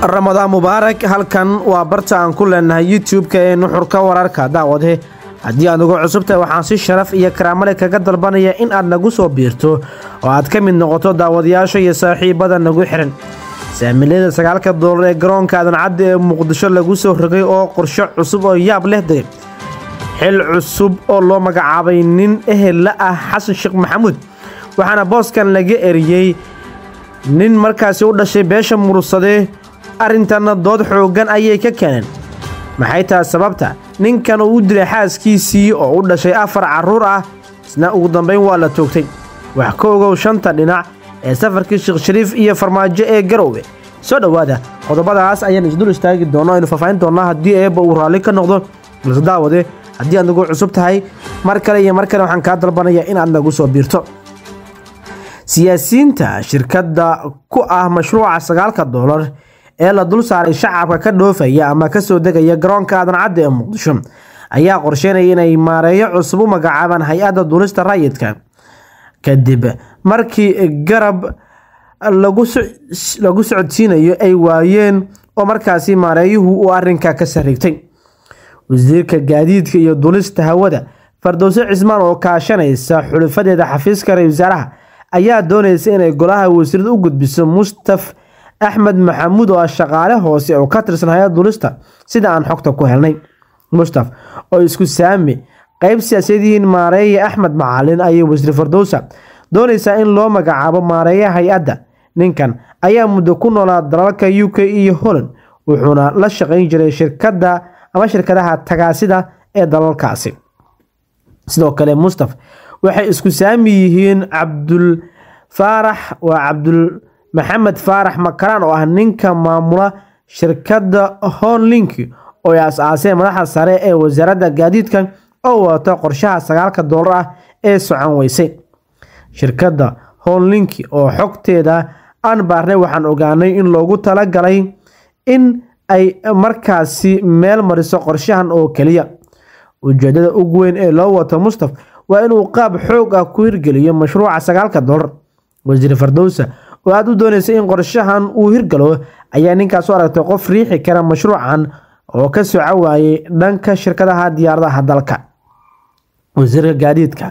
ramadaan mubaarak halkan waa barta aan ku leenahay youtube-ka ee nuxurka wararka daawadhe haddii aad nagu cusubtahay waxaan si sharaf iyo karaamale kaga dalbanaya in aad nagu soo biirto oo aad ka mid noqoto daawadayaasha iyo saaxiibbada nagu xihan saamiilyada sagaalka doolar ee garoonka adancadda ee muqdisho lagu soo rogay oo qorshe cusub oo yaab leh dagay xil cusub oo loo magacaabay nin ehella ah xasan sheekh maxamuud waxaana booskan laga eriyey nin markaasi u dhashay beesha murursade arrintanna dood xooggan ayay ka keeneen maxay tahay sababta ninkan uu u dilay xaaskiisii oo u dhashay afar carruur ah isna ugu dambayn waa la toogtay wax ka ogow shanta dhinac ee safarkii sheekh shariif iyo farmaajo ee garowe soo dhowaada qodobadaas ayaan isdul istaagi doonno aynu faahfaahin doonaa haddii eebba uu raalli ka noqdo balse daawade haddii aad nagu cusub tahay mar kale iyo mar kale waxaan kaa dalbanayaa in aad nagu soo biirto siyaasiyiinta shirkadda ku ah mashruuca sagaalka doolar ee la dul saaray shacabka ka dhoofaya ama kasoo degaya garoonka aadan ee muqdisho ayaa qorsheynaya inay maareeyo cusub u magacaabaan hay-adda duulista rayidka kadib markii garab lagu socodsiinayo ay waayeen oo markaasi maareeyuhu uu arrinka ka sarrigtay wasiirka gaadiidka iyo duulista hawada fardowse cismaan oo kaashanaysa xulifadeeda xafiiska ra-isul wasaaraha ayaa doonaysa inay golaha wasiirada u gudbiso mustaf axmed maxamuud oo ah shaqaale hoose oo ka tirsan hay-ad dulista sida aan xogta ku helnay mustaf oo isku saami qayb siyaasiyadiin maareeye axmed macalin ayay wasiir fardowsa doonaysaa in loo magacaabo maareeyaha hay-adda ninkan ayaa muddo ku noolaa dalalka u k iyo holland wuxuuna la shaqayn jiray shirkadda ama shirkadaha tagaasida ee dalalkaasi sidoo kale mustaf waxay isku saami yihiin cabdulfaarax waa cabdul maxamed faarax makaraan oo ah ninka maamula shirkadda honlink oo ay aas-aaseen madaxa sare ee wasaaradda gaadiidka oo wadato qorshaha sagaalka doolar ah ee socon weysay shirkada honlink oo xogteeda aan baarnay waxaan ogaanay in loogu talagalay in ay markaasi meel mariso qorshahan oo keliya ujeedada ugu weyn ee loo wato mustaf waa inuu qaab xoog ah ku hirgeliyo mashruuca sagaalka doolar wasiir fardowsa oo aada u doonaysa in qorshahan uu hirgalo ayaa ninkaas u aragtay qof riixi kara mashruucan oo ka soco waayay dhanka shirkadaha diyaaradaha dalka wasiirka gaadiidka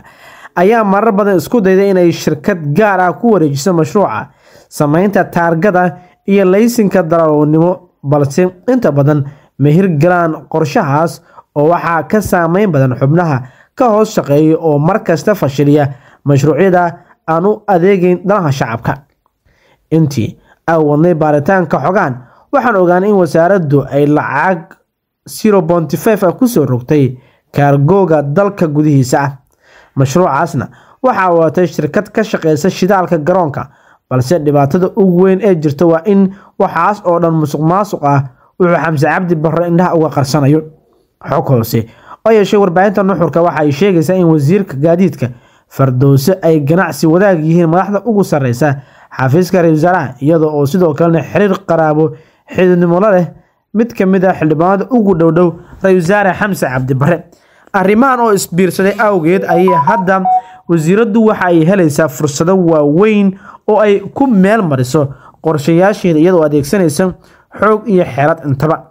ayaa marar badan isku dayday inay shirkad gaar ah ku wareejiso mashruuca samaynta taargada iyo laysinka daraarownimo balse inta badan ma hirgalaan qorshahaas oo waxaa ka saameyn badan xubnaha ka hoos shaqeeya oo markasta fashiliya mashruucyada aan u adeegayn danaha shacabka intii aan wadnay baaritaanka xogaan waxaan ogaanay in wasaaraddu ay lacag ah kusoo rogtay kaargooga dalka gudihiisa ah mashruucaasna waxaa wadatay shirkad ka shaqeysa shidaalka garoonka balse dhibaatada ugu weyn ee jirta waa in waxaas oo dhan musuq maasuq ah wuxuu xamse cabdi barre indhaha uga qarsanayo xog hoose oo yeeshay warbaahinta nuxurka waxa ay sheegaysaa in wasiirka gaadiidka fardowse ay ganacsi wadaag yihiin madaxda ugu sarreysa xafiiska ra-isul wasaaraha iyada oo sidoo kalena xiriir qaraabo xididnimola leh mid ka mid ah xildhibaanada ugu dhowdhow ra-isul wasaare xamse cabdibare arrimahan oo isbiirsaday awgeed ayay hadda wasiiraddu waxa ay helaysaa fursado waaweyn oo ay ku meel mariso qorshayaasheeda iyadoo adeegsanaysa xoog iyo xeelad intaba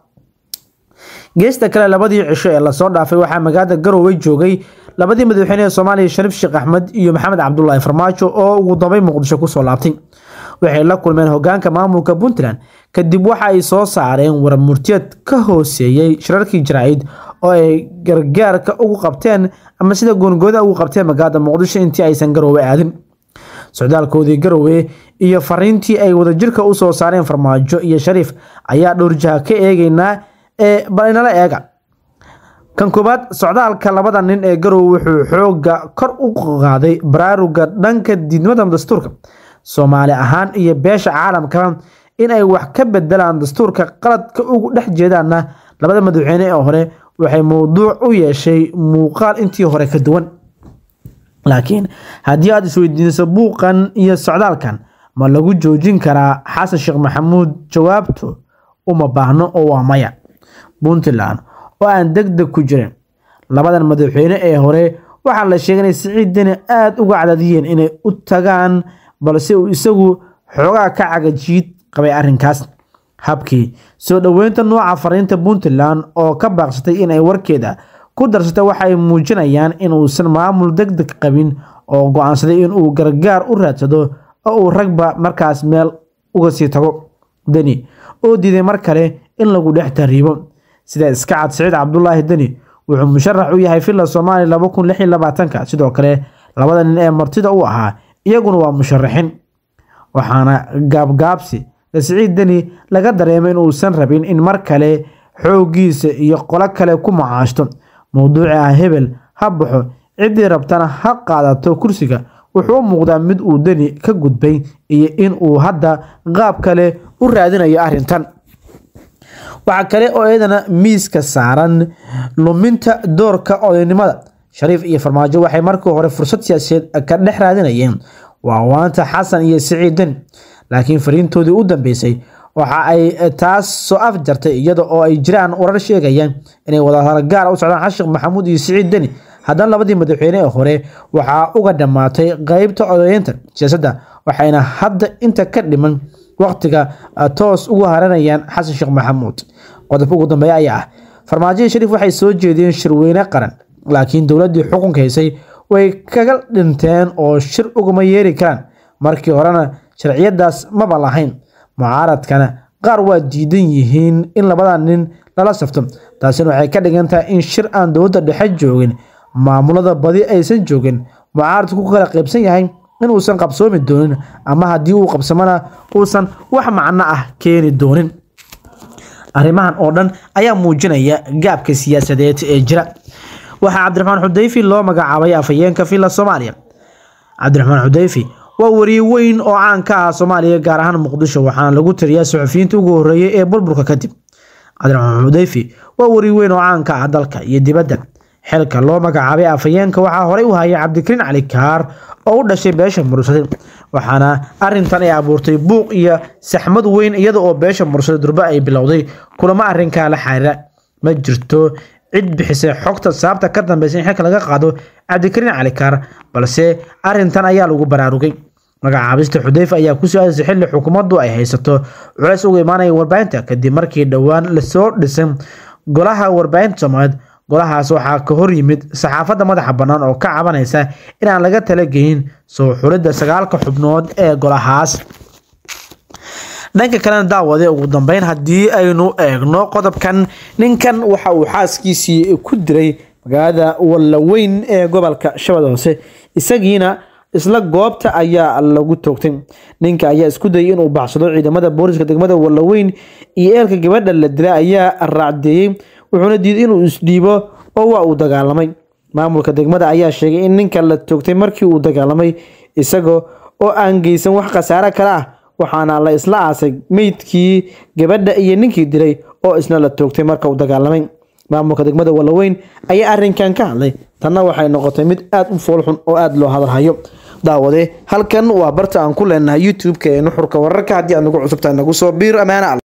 geesta kale labadii cisho ee lasoo dhaafay waxaa magaalada garowe joogay labadii madaxweyne ee soomaaliya shariif sheekh axmed iyo maxamed cabdulaahi farmaajo oo ugu dambay muqdisho kusoo laabtay waxay la kulmeen hogaanka maamulka puntland kadib waxa ay soo saareen warmurtiyeed ka hooseeyey shirarkii jaraacid oo ay gargaarka ugu qabteen ama sida goongooda ugu qabteen magaalada muqdisho intii aysan garowe aadin socdaalkoodii garowe iyo fariintii ay wadajirka u soo saareen farmaajo iyo shariif ayaa dhowrjaha ka eegeynaa bal inala eega kan koowaad socdaalka labada nin ee garow wuxuu xooga kor u qaaday baraaruga dhanka diidmada dastuurka soomaali ahaan iyo beesha caalamka in ay wax ka bedelaan dastuurka qaladka ugu dhex jeedaana labada madaxweyne ee hore waxay mowduuc u yeeshay muuqaal intii hore ka duwan laakiin haddii aad isweydiinayso buuqan iyo socdaalkan ma lagu joojin karaa xasan sheekh maxamuud jawaabtu uma baahno oo waa maya puntland oo aan degdeg ku jirin labadan madaxweyne ee hore waxaa la sheegay inay siciid deni aada uga cadadiyeen inay u tagaan balse uu isagu xoogaa ka cagajiid qabay arrinkaas habkii soo dhoweynta nooca fariinta puntland oo ka baaqsatay inay warkeeda ku darsatay waxaay muujinayaan inuusan maamul degdeg qabin oo go'aansaday inuu gargaar u raadsado oo uu ragba markaas meel uga sii tago deni oo diiday mar kale in lagu dhex tariibo sida iska cad siciid cabdulaahi deni wuxuu musharax u yahay villa soomaaliya laba kun lix iyo labaatanka sidoo kale labada nin ee martida u ahaa iyaguna waa musharaxin waxaana gaabgaabsi siciid deni laga dareemay in uusan rabin in mar kale xooggiisa iyo qolo kale ku macaashto mowduuci ah hebel ha baxo ciddii rabtana ha qaadato kursiga wuxuu u muuqdaa mid uu deni ka gudbay iyo in uu hadda qaab kale u raadinayo arrintan waxa kale oo iyadana miiska saaran luminta doorka odaynimada shariif iyo farmaajo waxay markii hore fursad siyaasadeed ka dhex raadinayeen waawaanta xasan iyo siciiddin laakiin fariintoodii u dambeysay waxa ay taas soo afjartay iyada oo ay jiraan warar sheegayaan inay wadahadal gaara u socdaan xashikh maxamuud iyo siciid deni haddana labadii madaxweyne ee hore waxaa uga dhammaatay qaybta odayeynta siyaasadda waxayna hadda inta ka dhiman waqtiga ah, toos ugu haranayaan xasan sheekh maxamuud qodob ugu dambeeya ayaa ah farmaajada shariif waxay soo jeediyeen shirweyne qaran laakiin dowladdii xukunka haysay way kaga dhinteen oo shir uguma yeeri karaan markii horena sharciyadaas maba lahayn mucaaradkana qaar waa diidan yihiin in labada nin lala safto taasina waxay ka dhigantaha in shir aan dowladda dhexe joogin maamulada badi aysan joogin mucaaradku ku kala qaybsan yahay inuusan qabsoomi doonin ama haddii uu qabsamona uusan wax macno ah keeni doonin arrimahan oo dhan ayaa muujinaya gaabka siyaasadeed ee jira waxaa cabdiraxmaan xudayfi loo magacaabay afhayeenka villa soomaaliya cabdiraxmaan xudayfi waa wariye weyn oo caan ka ah soomaaliya gaar ahaan muqdisho waxaana lagu tiriyaa saxufiyiinta ugu horreeyay ee burburka kadib cabdiraxmaan xudayfi waa wariye weyn oo caan ka ah dalka iyo dibadda xilka loo magacaabay afhayeenka waxaa horey u hayay cabdikariin cali kaar oo u dhashay beesha mursade waxaana arintan ay abuurtay buuq iyo saxmad weyn iyada oo beesha mursade durba ay bilowday kulamo arinkaa la xariira ma jirto cid bixisay xogta saabta ka dambaysa in xilka laga qaado cabdikariin cali kaar balse arintan ayaa lagu baraarugay magacaabista xudeyfa ayaa kusoo aasisay xilli xukuumadu ay haysato culays uga imaanaya warbaahinta kadib markii dhowaan lasoo dhisay golaha warbaahinta soomaaliyeed golahaas waxaa ka hor yimid saxaafadda madaxa bannaan oo ka cabanaysa inaan laga talageyn soo xulidda sagaalka xubnood ee golahaas dhanka kalena daawade ugu dambeyn haddii aynu eegno qodobkan ninkan waxa uu xaaskiisii ku diray magaalada wallaweyn ee gobolka shabad hoose isagiina isla goobta ayaa lagu toogtay ninka ayaa isku dayay inuu baxsado ciidamada booliska degmada wallaweyn iyo eelka gabadha la dilay ayaa raacdeeyey wuxuuna diiday inuu isdhiibo oo waa uu dagaalamay maamulka degmada ayaa sheegay in ninka la toogtay markii uu dagaalamay isaga oo aan geysan wax khasaare kale ah waxaana la isla aasay meydkii gabadha iyo ninkii diray oo isna la toogtay marka uu dagaalamay maamulka degmada walaweyn ayaa arrinkan ka hadlay tanna waxay noqotay mid aad u foolxun oo aada loo hadalhayo daawade halkan waa barta aan ku leenahay youtube-ka ee nuxurka wararka haddii aad nagu cusubtahay nagu soo biir amaana